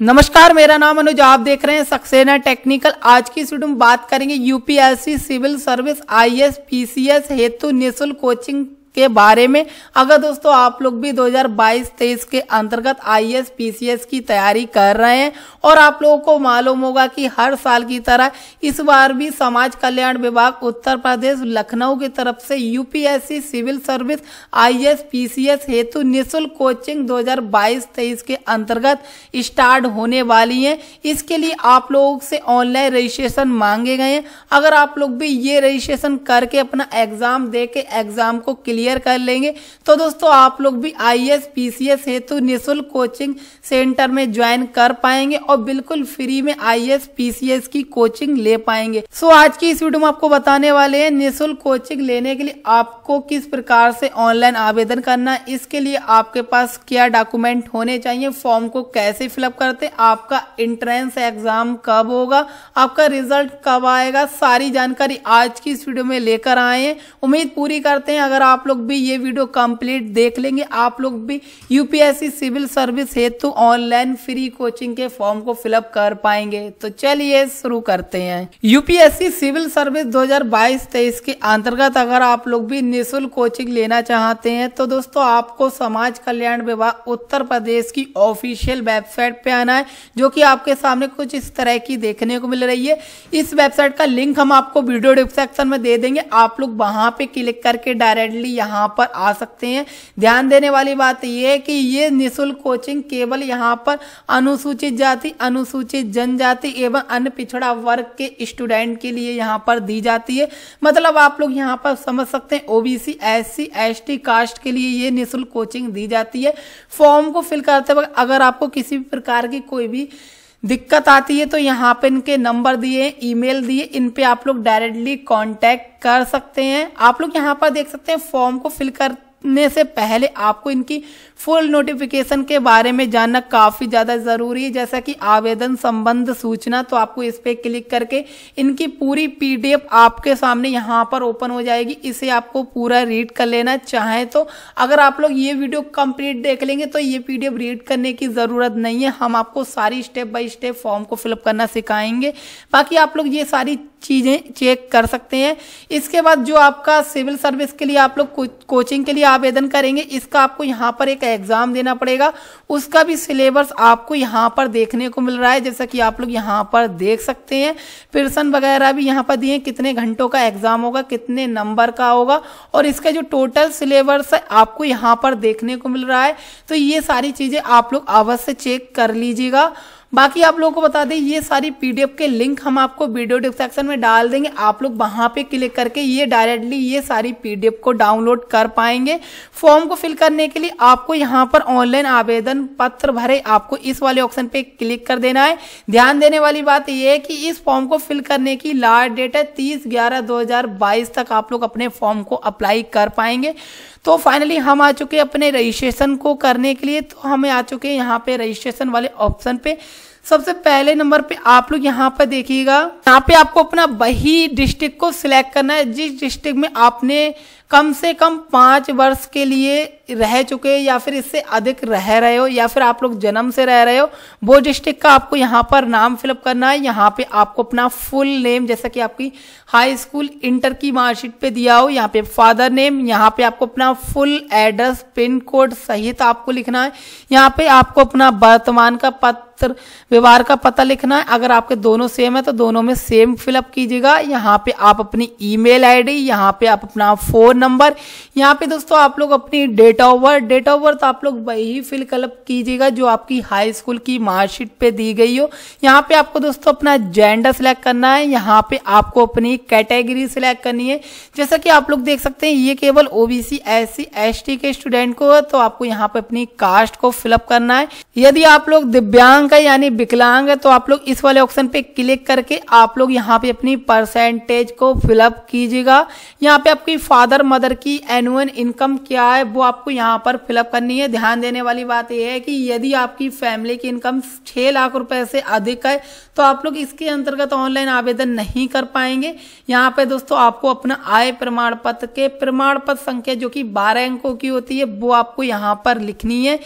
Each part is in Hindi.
नमस्कार मेरा नाम अनुज आप देख रहे हैं सक्सेना टेक्निकल आज की वीडियो में बात करेंगे UPSC civil service IAS PCS हेतु निशुल्क कोचिंग के बारे में अगर दोस्तों आप लोग भी 2022-23 के अंतर्गत आई पीसीएस की तैयारी कर रहे हैं और आप लोगों को मालूम होगा कि हर साल की तरह इस बार भी समाज कल्याण विभाग उत्तर प्रदेश लखनऊ की तरफ से UPSC civil service I PCS हेतु निःशुल्क कोचिंग 2022-23 के अंतर्गत स्टार्ट होने वाली है इसके लिए आप लोगों से ऑनलाइन रजिस्ट्रेशन मांगे गए हैं अगर आप लोग भी ये रजिस्ट्रेशन करके अपना एग्जाम दे के एग्जाम को क्लियर क्लियर कर लेंगे तो दोस्तों आप लोग भी I S P C S हेतु निःशुल्क कोचिंग सेंटर में ज्वाइन कर पाएंगे और बिल्कुल फ्री में I S P C S की कोचिंग ले पाएंगे सो आज की इस वीडियो में आपको बताने वाले हैं निःशुल्क कोचिंग लेने के लिए आपको किस प्रकार से ऑनलाइन आवेदन करना है इसके लिए आपके पास क्या डॉक्यूमेंट होने चाहिए फॉर्म को कैसे फिलअप करते आपका इंट्रेंस एग्जाम कब होगा आपका रिजल्ट कब आएगा सारी जानकारी आज की इस वीडियो में लेकर आए हैं उम्मीद पूरी करते हैं अगर आप लोग लोग भी ये वीडियो कंप्लीट देख लेंगे आप लोग भी यूपीएससी सिविल सर्विस हेतु तो ऑनलाइन फ्री कोचिंग के फॉर्म को फिलअप कर पाएंगे तो चलिए शुरू करते हैं यूपीएससी सिविल सर्विस 2022-23 के अंतर्गत अगर आप लोग भी निःशुल्क कोचिंग लेना चाहते हैं तो दोस्तों आपको समाज कल्याण विभाग उत्तर प्रदेश की ऑफिशियल वेबसाइट पे आना है जो की आपके सामने कुछ इस तरह की देखने को मिल रही है इस वेबसाइट का लिंक हम आपको वीडियो डिस्क्रिप्शन में दे देंगे आप लोग वहां पे क्लिक करके डायरेक्टली यहाँ पर आ सकते हैं ध्यान देने वाली बात यह है कि ये निःशुल्क कोचिंग केवल यहाँ पर अनुसूचित जाति अनुसूचित जनजाति एवं अन्य पिछड़ा वर्ग के स्टूडेंट के लिए यहाँ पर दी जाती है मतलब आप लोग यहाँ पर समझ सकते हैं ओबीसी एससी एसटी कास्ट के लिए ये निःशुल्क कोचिंग दी जाती है फॉर्म को फिल करते वक्त अगर आपको किसी भी प्रकार की कोई भी दिक्कत आती है तो यहाँ पे इनके नंबर दिए ईमेल दिए इन पे आप लोग डायरेक्टली कांटेक्ट कर सकते हैं आप लोग यहाँ पर देख सकते हैं फॉर्म को फिल कर ने से पहले आपको इनकी फुल नोटिफिकेशन के बारे में जानना काफ़ी ज़्यादा ज़रूरी है जैसा कि आवेदन संबंध सूचना तो आपको इस पर क्लिक करके इनकी पूरी पीडीएफ आपके सामने यहाँ पर ओपन हो जाएगी इसे आपको पूरा रीड कर लेना चाहें तो अगर आप लोग ये वीडियो कंप्लीट देख लेंगे तो ये पीडीएफ रीड करने की ज़रूरत नहीं है हम आपको सारी स्टेप बाय स्टेप फॉर्म को फिलअप करना सिखाएंगे बाकी आप लोग ये सारी चीज़ें चेक कर सकते हैं इसके बाद जो आपका सिविल सर्विस के लिए आप लोग कोचिंग के लिए आवेदन करेंगे इसका आपको यहाँ पर एक एग्ज़ाम देना पड़ेगा उसका भी सिलेबस आपको यहाँ पर देखने को मिल रहा है जैसा कि आप लोग यहाँ पर देख सकते हैं प्रसन वगैरह भी यहाँ पर दिए कितने घंटों का एग्ज़ाम होगा कितने नंबर का होगा और इसका जो टोटल सिलेबस है आपको यहाँ पर देखने को मिल रहा है तो ये सारी चीज़ें आप लोग अवश्य चेक कर लीजिएगा बाकी आप लोगों को बता दें ये सारी पीडीएफ के लिंक हम आपको वीडियो डिस्क्रिप्शन में डाल देंगे आप लोग वहां पे क्लिक करके ये डायरेक्टली ये सारी पीडीएफ को डाउनलोड कर पाएंगे फॉर्म को फिल करने के लिए आपको यहाँ पर ऑनलाइन आवेदन पत्र भरे आपको इस वाले ऑप्शन पे क्लिक कर देना है ध्यान देने वाली बात यह है कि इस फॉर्म को फिल करने की लास्ट डेट है तीस ग्यारह दो तक आप लोग अपने फॉर्म को अप्लाई कर पाएंगे तो फाइनली हम आ चुके अपने रजिस्ट्रेशन को करने के लिए तो हमें आ चुके हैं यहाँ पे रजिस्ट्रेशन वाले ऑप्शन पे सबसे पहले नंबर पे आप लोग यहाँ पर देखिएगा यहाँ पे आपको अपना वही डिस्ट्रिक्ट को सिलेक्ट करना है जिस डिस्ट्रिक्ट में आपने कम से कम पाँच वर्ष के लिए रह चुके या फिर इससे अधिक रह रहे हो या फिर आप लोग जन्म से रह रहे हो वो डिस्ट्रिक्ट का आपको यहाँ पर नाम फिलअप करना है यहाँ पे आपको अपना फुल नेम जैसा कि आपकी हाई स्कूल इंटर की मार्कशीट पे दिया हो यहाँ पे फादर नेम यहाँ पे आपको अपना फुल एड्रेस पिन कोड सहित आपको लिखना है यहाँ पे आपको अपना वर्तमान का पत्र पत्र व्यवहार का पता लिखना है अगर आपके दोनों सेम है तो दोनों में सेम फिलअप कीजिएगा यहाँ पे आप अपनी ईमेल आईडी यहाँ पे आप अपना फोन नंबर यहाँ पे दोस्तों आप लोग अपनी date of birth date of birth आप लोग वही फिलकलप कीजिएगा जो आपकी हाई स्कूल की मार्कशीट पे दी गई हो यहाँ पे आपको दोस्तों अपना जेंडर सिलेक्ट करना है यहाँ पे आपको अपनी कैटेगरी सिलेक्ट करनी है जैसा कि आप लोग देख सकते हैं ये केवल OBC S C S T के स्टूडेंट को है तो आपको यहाँ पे अपनी कास्ट को फिलअप करना है यदि आप लोग दिव्यांग ऑप्शन का यानी विकलांग तो आप लोग इस वाले ऑप्शन पे क्लिक करके आप लोग यहाँ पे अपनी परसेंटेज को फिलअप कीजिएगा यहाँ पे आपकी फादर मदर की एनुअल इनकम क्या है वो आपको यहाँ पर फिलअप करनी है ध्यान देने वाली बात यह है कि यदि आपकी फैमिली की इनकम छह लाख रुपए से अधिक है तो आप लोग इसके अंतर्गत ऑनलाइन आवेदन नहीं कर पाएंगे यहाँ पे दोस्तों आपको अपना आय प्रमाण पत्र के प्रमाण पत्र संख्या जो कि बारह अंकों की होती है वो आपको यहाँ पर लिखनी है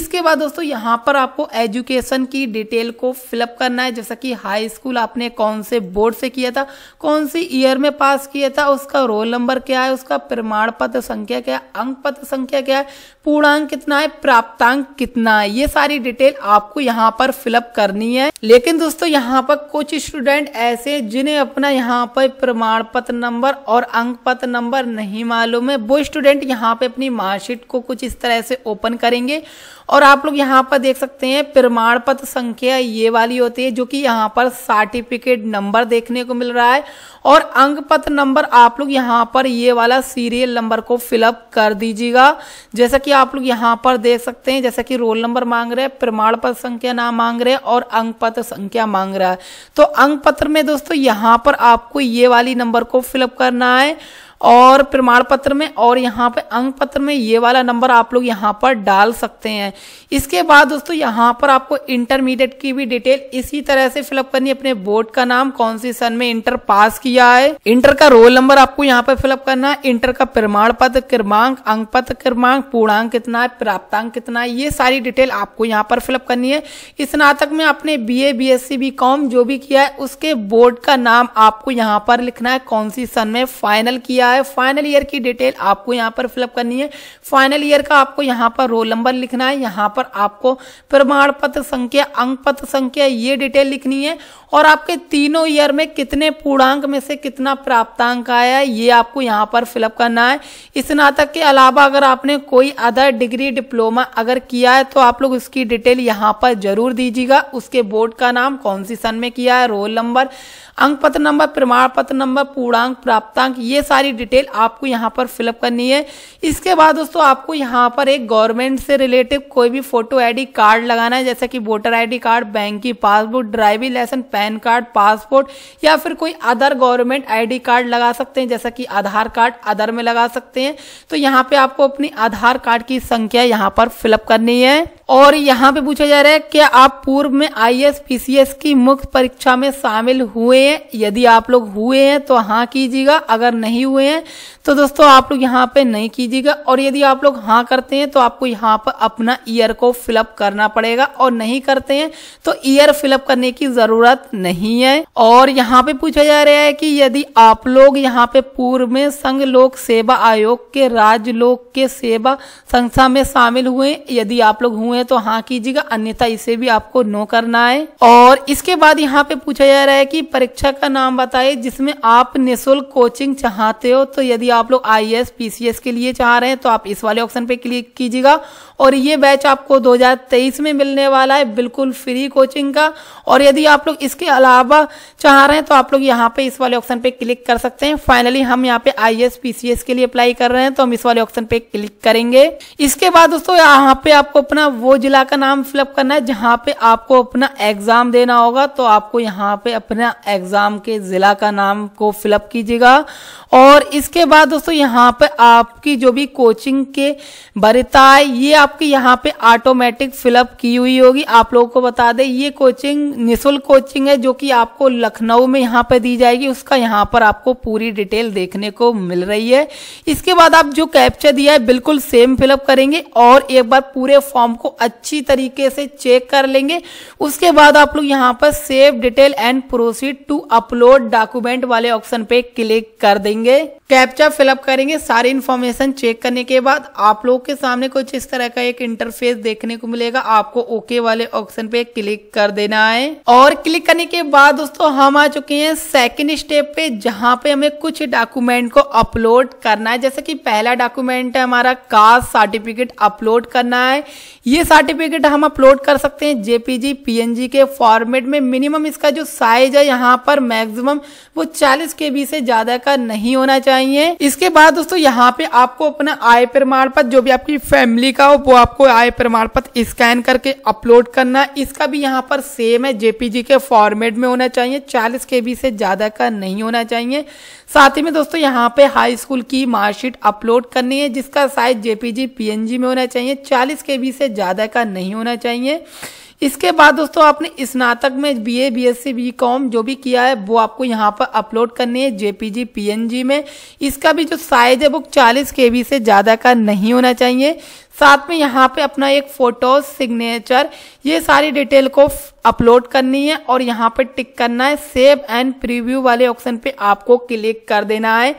इसके बाद दोस्तों यहाँ पर आपको एजुकेशन की डिटेल को फिलअप करना है जैसा कि हाई स्कूल आपने कौन से बोर्ड से किया था कौन से ईयर में पास किया था उसका रोल नंबर क्या है उसका प्रमाण पत्र संख्या क्या है अंक पत्र संख्या क्या है पूर्णांक कितना है प्राप्तांक कितना है ये सारी डिटेल आपको यहाँ पर फिलअप करनी है लेकिन दोस्तों यहाँ पर कुछ स्टूडेंट ऐसे जिन्हें अपना यहाँ पर प्रमाण पत्र नंबर और अंक पत्र नंबर नहीं मालूम है वो स्टूडेंट यहाँ पे अपनी मार्कशीट को कुछ इस तरह से ओपन करेंगे और आप लोग यहाँ पर देख सकते हैं प्रमाण पत्र संख्या ये वाली होती है जो कि यहाँ पर सर्टिफिकेट नंबर देखने को मिल रहा है और अंक पत्र नंबर आप लोग यहाँ पर ये वाला सीरियल नंबर को फिलअप कर दीजिएगा जैसा कि आप लोग यहाँ पर देख सकते हैं जैसा कि रोल नंबर मांग रहे हैं प्रमाण पत्र संख्या नाम मांग रहे हैं और अंक पत्र संख्या मांग रहा है तो अंक पत्र में दोस्तों यहाँ पर आपको ये वाली नंबर को फिलअप करना है और प्रमाण पत्र में और यहाँ पे अंक पत्र में ये वाला नंबर आप लोग यहाँ पर डाल सकते हैं इसके बाद दोस्तों यहाँ पर आपको इंटरमीडिएट की भी डिटेल इसी तरह से फिलअप करनी है अपने बोर्ड का नाम कौन सी सन में इंटर पास किया है इंटर का रोल नंबर आपको यहाँ पर फिलअप करना है इंटर का प्रमाण पत्र क्रमांक अंक पत्र क्रमांक पूर्णांक कितना है प्राप्तांक कितना है ये सारी डिटेल आपको यहाँ पर फिलअप करनी है स्नातक में आपने B A B S C B com जो भी किया है उसके बोर्ड का नाम आपको यहाँ पर लिखना है कौन सी सन में फाइनल किया क्या है फाइनल ईयर की डिटेल आपको यहाँ पर फिलअप करनी है फाइनल ईयर का आपको यहाँ पर रोल नंबर लिखना है यहाँ पर आपको प्रमाण पत्र संख्या अंक पत्र संख्या ये डिटेल लिखनी है और आपके तीनों ईयर में कितने पूर्णांक में से कितना प्राप्तांक आया है ये आपको यहाँ पर फिलअप करना है स्नातक के अलावा अगर आपने कोई अदर डिग्री डिप्लोमा अगर किया है तो आप लोग उसकी डिटेल यहाँ पर जरूर दीजिएगा उसके बोर्ड का नाम कौन सी सन में किया है रोल नंबर अंक पत्र नंबर प्रमाण पत्र नंबर पूर्णांक प्राप्तांक ये सारी डिटेल आपको यहाँ पर फिलअप करनी है इसके बाद दोस्तों आपको यहाँ पर एक गवर्नमेंट से रिलेटिव कोई भी फोटो आईडी कार्ड लगाना है जैसे कि वोटर आईडी कार्ड बैंक की passbook driving licence PAN card passport या फिर कोई अदर गवर्नमेंट आई कार्ड लगा सकते हैं जैसा कि आधार कार्ड अदर में लगा सकते हैं तो यहाँ पे आपको अपनी आधार कार्ड की संख्या यहाँ पर फिलअप करनी है और यहाँ पे पूछा जा रहा है कि आप पूर्व में आईएएस पीसीएस की मुख्य परीक्षा में शामिल हुए हैं यदि आप लोग हुए हैं तो हाँ कीजिएगा अगर नहीं हुए हैं तो दोस्तों आप लोग यहाँ पे नहीं कीजिएगा और यदि आप लोग हाँ करते हैं तो आपको यहाँ पर अपना ईयर को फिलअप करना पड़ेगा और नहीं करते हैं तो ईयर फिलअप करने की जरूरत नहीं है और यहाँ पे पूछा जा रहा है कि यदि आप लोग यहाँ पे पूर्व में संघ लोक सेवा आयोग के राज्य लोक के सेवा संस्था में शामिल हुए यदि आप लोग हुए तो हाँ कीजिएगा अन्यथा इसे भी आपको नो करना है और इसके बाद यहाँ पे पूछा जा रहा है की परीक्षा का नाम बताए जिसमें आप निःशुल्क कोचिंग चाहते हो तो यदि आप लोग आई एस के लिए चाह रहे हैं तो आप इस वाले ऑप्शन पे क्लिक कीजिएगा और ये बैच आपको 2023 में मिलने वाला है बिल्कुल फ्री कोचिंग का और यदि आप लोग इसके अलावा चाह रहे हैं तो आप लोग यहाँ पे इस वाले ऑप्शन पे क्लिक कर सकते हैं फाइनली हम यहाँ पे आई एस के लिए अप्लाई कर रहे हैं तो हम इस वाले ऑप्शन पे क्लिक करेंगे इसके बाद दोस्तों यहाँ पे आपको अपना वो जिला का नाम फिलअप करना है जहाँ पे आपको अपना एग्जाम देना होगा तो आपको यहाँ पे अपना एग्जाम के जिला का नाम को फिलअप कीजिएगा और इसके बाद बाद दोस्तों यहाँ पे आपकी जो भी कोचिंग के भरिता है ये आपकी यहाँ पे ऑटोमेटिक फिलअप की हुई होगी आप लोगों को बता दें ये कोचिंग निःशुल्क कोचिंग है जो कि आपको लखनऊ में यहाँ पे दी जाएगी उसका यहाँ पर आपको पूरी डिटेल देखने को मिल रही है इसके बाद आप जो कैप्चर दिया है बिल्कुल सेम फिलअप करेंगे और एक बार पूरे फॉर्म को अच्छी तरीके से चेक कर लेंगे उसके बाद आप लोग यहाँ पर save detail and proceed to upload document वाले ऑप्शन पे क्लिक कर देंगे कैप्चर डेटा फिलअप करेंगे सारी इन्फॉर्मेशन चेक करने के बाद आप लोग के सामने कुछ इस तरह का एक इंटरफेस देखने को मिलेगा आपको ओके वाले ऑप्शन पे क्लिक कर देना है और क्लिक करने के बाद दोस्तों हम आ चुके हैं सेकेंड स्टेप पे जहाँ पे हमें कुछ डॉक्यूमेंट को अपलोड करना है जैसे कि पहला डॉक्यूमेंट है हमारा कास्ट सर्टिफिकेट अपलोड करना है ये सर्टिफिकेट हम अपलोड कर सकते हैं जेपीजी पीएनजी के फॉर्मेट में मिनिमम इसका जो साइज है यहाँ पर मैक्सिमम वो चालीस के बी से ज़्यादा का नहीं होना चाहिए इसके बाद दोस्तों यहाँ पे आपको अपना आय प्रमाण पत्र जो भी आपकी फैमिली का हो वो आपको आय प्रमाण पत्र स्कैन करके अपलोड करना इसका भी यहाँ पर सेम है जेपीजी के फॉर्मेट में होना चाहिए चालीस के बी से ज्यादा का नहीं होना चाहिए साथ ही में दोस्तों यहाँ पे हाई स्कूल की मार्कशीट अपलोड करनी है जिसका साइज जेपीजी पीएनजी में होना चाहिए चालीस के बी से ज्यादा का नहीं होना चाहिए इसके बाद दोस्तों आपने स्नातक में B A B S C B com जो भी किया है वो आपको यहाँ पर अपलोड करनी है जेपीजी पीएनजी में इसका भी जो साइज है वो 40 केबी से ज़्यादा का नहीं होना चाहिए साथ में यहाँ पे अपना एक फोटो सिग्नेचर ये सारी डिटेल को अपलोड करनी है और यहाँ पे टिक करना है सेव एंड प्रीव्यू वाले ऑप्शन पे आपको क्लिक कर देना है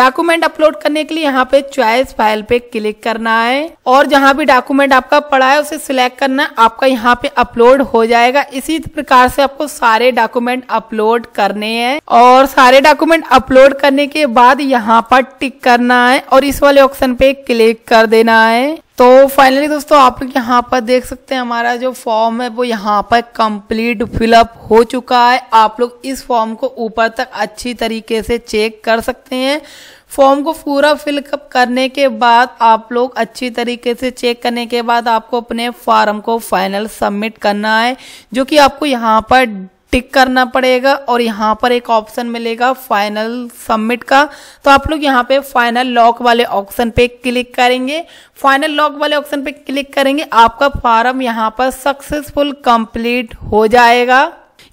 डॉक्यूमेंट अपलोड करने के लिए यहाँ पे चॉइस फाइल पे क्लिक करना है और जहाँ भी डॉक्यूमेंट आपका पड़ा है उसे सिलेक्ट करना है आपका यहाँ पे अपलोड हो जाएगा इसी प्रकार से आपको सारे डॉक्यूमेंट अपलोड करने हैं और सारे डॉक्यूमेंट अपलोड करने के बाद यहाँ पर टिक करना है और इस वाले ऑप्शन पे क्लिक कर देना है तो फाइनली दोस्तों आप लोग यहाँ पर देख सकते हैं हमारा जो फॉर्म है वो यहाँ पर कंप्लीट फिलअप हो चुका है आप लोग इस फॉर्म को ऊपर तक अच्छी तरीके से चेक कर सकते हैं फॉर्म को पूरा फिलअप करने के बाद आप लोग अच्छी तरीके से चेक करने के बाद आपको अपने फॉर्म को फाइनल सबमिट करना है जो कि आपको यहाँ पर टिक करना पड़ेगा और यहाँ पर एक ऑप्शन मिलेगा फाइनल सबमिट का तो आप लोग यहाँ पे फाइनल लॉक वाले ऑप्शन पे क्लिक करेंगे फाइनल लॉक वाले ऑप्शन पे क्लिक करेंगे आपका फॉर्म यहाँ पर सक्सेसफुल कंप्लीट हो जाएगा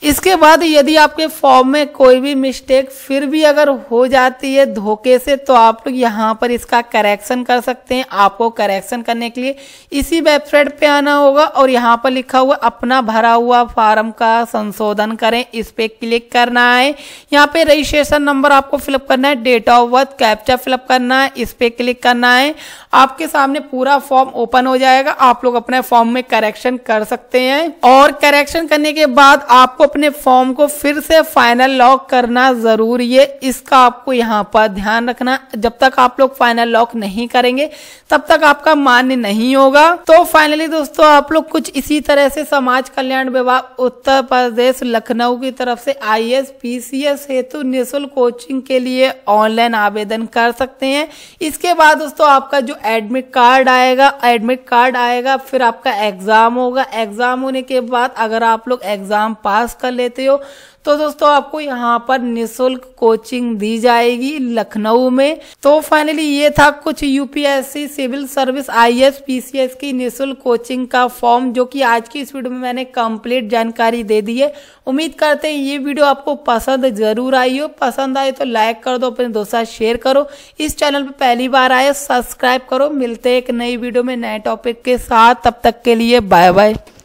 इसके बाद यदि आपके फॉर्म में कोई भी मिस्टेक फिर भी अगर हो जाती है धोखे से तो आप लोग यहाँ पर इसका करेक्शन कर सकते हैं आपको करेक्शन करने के लिए इसी वेबसाइट पे आना होगा और यहाँ पर लिखा हुआ अपना भरा हुआ फॉर्म का संशोधन करें इस पर क्लिक करना है यहाँ पे रजिस्ट्रेशन नंबर आपको फिलअप करना है date of birth captcha fill up करना है इस पर क्लिक करना है आपके सामने पूरा फॉर्म ओपन हो जाएगा आप लोग अपने फॉर्म में करेक्शन कर सकते हैं और करेक्शन करने के बाद आपको अपने फॉर्म को फिर से फाइनल लॉक करना ज़रूरी है इसका आपको यहाँ पर ध्यान रखना जब तक आप लोग फाइनल लॉक नहीं करेंगे तब तक आपका मान्य नहीं होगा तो फाइनली दोस्तों आप लोग कुछ इसी तरह से समाज कल्याण विभाग उत्तर प्रदेश लखनऊ की तरफ से I S P C S हेतु निःशुल्क कोचिंग के लिए ऑनलाइन आवेदन कर सकते हैं इसके बाद दोस्तों आपका जो एडमिट कार्ड आएगा एडमिट कार्ड आएगा फिर आपका एग्जाम होगा एग्जाम होने के बाद अगर आप लोग एग्जाम पास कर लेते हो तो दोस्तों आपको यहाँ पर निशुल्क कोचिंग दी जाएगी लखनऊ में तो फाइनली ये था कुछ UPSC civil service I S PCS की निशुल्क कोचिंग का फॉर्म जो कि आज की इस वीडियो में मैंने कंप्लीट जानकारी दे दी है उम्मीद करते हैं ये वीडियो आपको पसंद जरूर आई हो पसंद आए तो लाइक कर दो अपने दोस्तों साथ शेयर करो इस चैनल पर पहली बार आए सब्सक्राइब करो मिलते एक नई वीडियो में नए टॉपिक के साथ तब तक के लिए बाय बाय